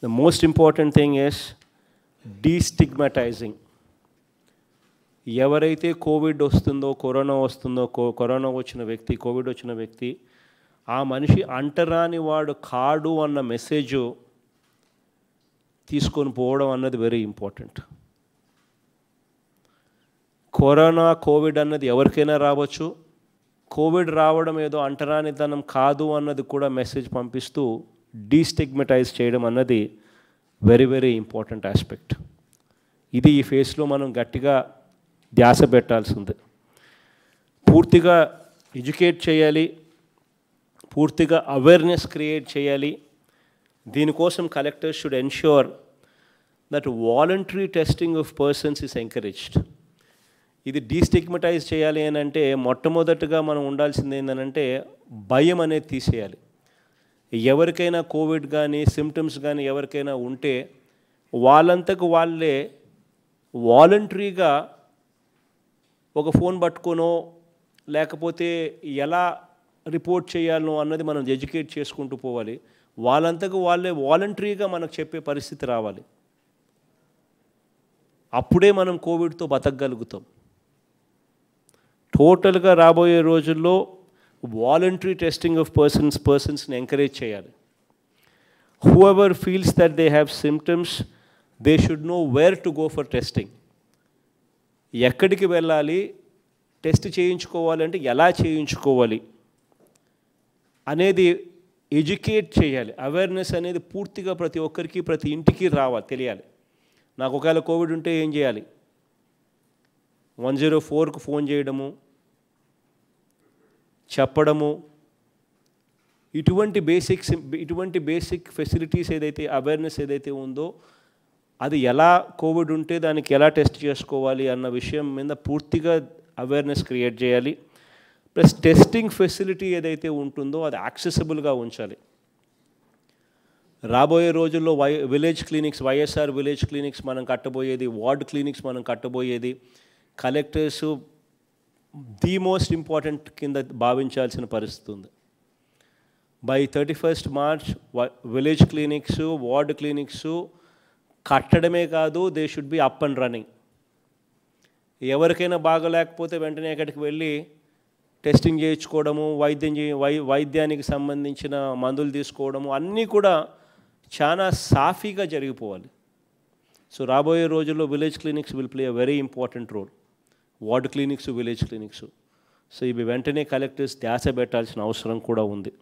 The most important thing is destigmatizing. ఎవరైతే COVID వస్తుందో corona వస్తుందో కరోనా వచ్చిన వ్యక్తి కోవిడ్ వచ్చిన వ్యక్తి ఆ మనిషి అంటరాని వాడు కాడు అన్న మెసేజ్ తీసుకొని పోవడం అన్నది వెరీ ఇంపార్టెంట్ కరోనా కోవిడ్ అన్నది ఎవరికైనా రావచ్చు కోవిడ్ రావడం ఏదో అంటరానితనం కాదు అన్నది కూడా మెసేజ్ పంపిస్తూ డీస్టిగ్మటైజ్ చేయడం అన్నది వెరీ వెరీ ఇంపార్టెంట్ ఆస్పెక్ట్ ఇది ఈ ఫేస్లో మనం గట్టిగా ధ్యాస పెట్టాల్సింది పూర్తిగా ఎడ్యుకేట్ చేయాలి పూర్తిగా అవేర్నెస్ క్రియేట్ చేయాలి దీనికోసం collector should ensure that voluntary testing of persons is encouraged ఇది డీస్టిగ్మటైజ్ చేయాలి అని అంటే మొట్టమొదటిగా మనం ఉండాల్సింది ఏంటంటే భయం అనేది తీసేయాలి ఎవరికైనా కోవిడ్ కానీ సిమ్టమ్స్ కానీ ఎవరికైనా ఉంటే వాళ్ళంతకు వాళ్ళే వాలంటరీగా ఒక ఫోన్ పట్టుకోనో లేకపోతే ఎలా రిపోర్ట్ చేయాలనో అన్నది మనం ఎడ్యుకేట్ చేసుకుంటూ పోవాలి వాళ్ళంతకు వాళ్ళే వాలంటరీగా మనకు చెప్పే పరిస్థితి రావాలి అప్పుడే మనం కోవిడ్తో బతకగలుగుతాం టోటల్గా రాబోయే రోజుల్లో వాలంటరీ టెస్టింగ్ ఆఫ్ పర్సన్స్ పర్సన్స్ని ఎంకరేజ్ చేయాలి whoever feels that they have symptoms they should know where to go for testing ఎక్కడికి వెళ్ళాలి టెస్ట్ చేయించుకోవాలంటే ఎలా చేయించుకోవాలి అనేది ఎడ్యుకేట్ చేయాలి అవేర్నెస్ అనేది పూర్తిగా ప్రతి ఒక్కరికి ప్రతి ఇంటికి రావాలి తెలియాలి నాకు ఒకవేళ కోవిడ్ ఉంటే ఏం చేయాలి వన్ జీరో ఫోర్కు ఫోన్ చేయడము చెప్పడము ఇటువంటి బేసిక్స్ ఇటువంటి బేసిక్ ఫెసిలిటీస్ ఏదైతే అవేర్నెస్ ఏదైతే ఉందో అది ఎలా కోవిడ్ ఉంటే దానికి ఎలా టెస్ట్ చేసుకోవాలి అన్న విషయం మీద పూర్తిగా అవేర్నెస్ క్రియేట్ చేయాలి ప్లస్ టెస్టింగ్ ఫెసిలిటీ ఏదైతే ఉంటుందో అది యాక్సెసిబుల్గా ఉంచాలి రాబోయే రోజుల్లో Y village clinics YSR village clinics మనం కట్టబోయేది వార్డ్ క్లినిక్స్ మనం కట్టబోయేది కలెక్టర్స్ ది మోస్ట్ ఇంపార్టెంట్ కింద భావించాల్సిన పరిస్థితి ఉంది by thirty first March village clinics ward clinics కట్టడమే కాదు they should be up and running ఎవరికైనా బాగలేకపోతే వెంటనే ఎక్కడికి వెళ్ళి టెస్టింగ్ చేయించుకోవడము వైద్యం చే వై వైద్యానికి సంబంధించిన మందులు తీసుకోవడము అన్నీ కూడా చాలా సాఫీగా జరిగిపోవాలి సో రాబోయే రోజుల్లో village clinics will play a very important role ward clinics village clinics so ఇవి వెంటనే కలెక్టర్స్ ధ్యాస పెట్టాల్సిన అవసరం కూడా ఉంది